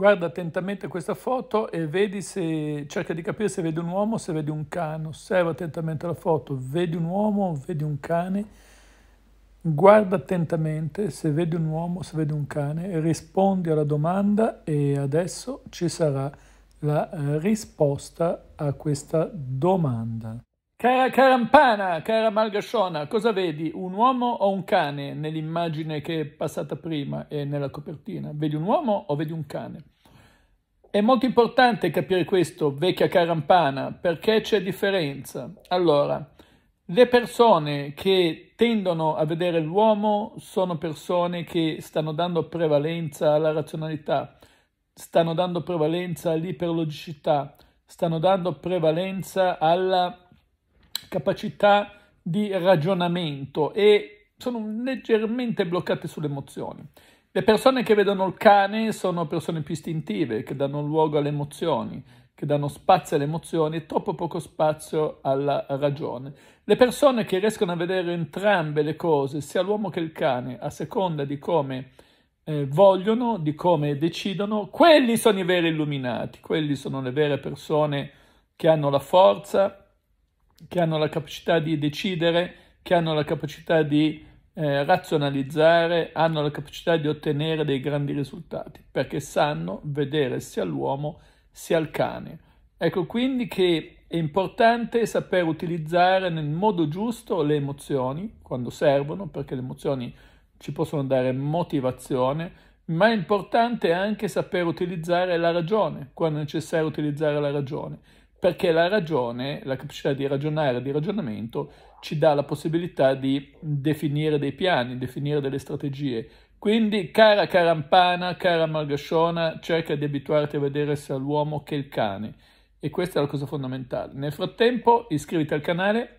Guarda attentamente questa foto e vedi se, cerca di capire se vedi un uomo o se vedi un cane. Osserva attentamente la foto, vedi un uomo o vedi un cane. Guarda attentamente se vedi un uomo o se vedi un cane. Rispondi alla domanda e adesso ci sarà la eh, risposta a questa domanda. Cara carampana, cara malgasciona, cosa vedi? Un uomo o un cane nell'immagine che è passata prima e nella copertina? Vedi un uomo o vedi un cane? È molto importante capire questo, vecchia carampana, perché c'è differenza. Allora, le persone che tendono a vedere l'uomo sono persone che stanno dando prevalenza alla razionalità, stanno dando prevalenza all'iperlogicità, stanno dando prevalenza alla capacità di ragionamento e sono leggermente bloccate sulle emozioni. Le persone che vedono il cane sono persone più istintive, che danno luogo alle emozioni, che danno spazio alle emozioni e troppo poco spazio alla ragione. Le persone che riescono a vedere entrambe le cose, sia l'uomo che il cane, a seconda di come eh, vogliono, di come decidono, quelli sono i veri illuminati, quelli sono le vere persone che hanno la forza, che hanno la capacità di decidere, che hanno la capacità di eh, razionalizzare, hanno la capacità di ottenere dei grandi risultati, perché sanno vedere sia l'uomo sia il cane. Ecco quindi che è importante saper utilizzare nel modo giusto le emozioni quando servono, perché le emozioni ci possono dare motivazione, ma è importante anche saper utilizzare la ragione quando è necessario utilizzare la ragione, perché la ragione, la capacità di ragionare, di ragionamento, ci dà la possibilità di definire dei piani, definire delle strategie. Quindi, cara Carampana, cara Margasciona, cerca di abituarti a vedere sia l'uomo che il cane. E questa è la cosa fondamentale. Nel frattempo, iscriviti al canale.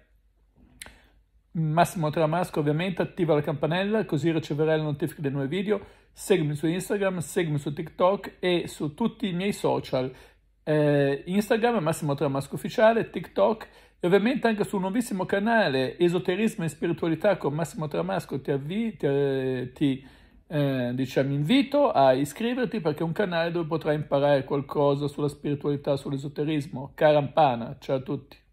Massimo Tramasco ovviamente attiva la campanella così riceverai le notifiche dei nuovi video, seguimi su Instagram, seguimi su TikTok e su tutti i miei social eh, Instagram, Massimo Tramasco Ufficiale, TikTok e ovviamente anche sul nuovissimo canale Esoterismo e Spiritualità con Massimo Tramasco ti, avvi, ti, eh, ti eh, diciamo, invito a iscriverti perché è un canale dove potrai imparare qualcosa sulla spiritualità, sull'esoterismo. Carampana, ciao a tutti.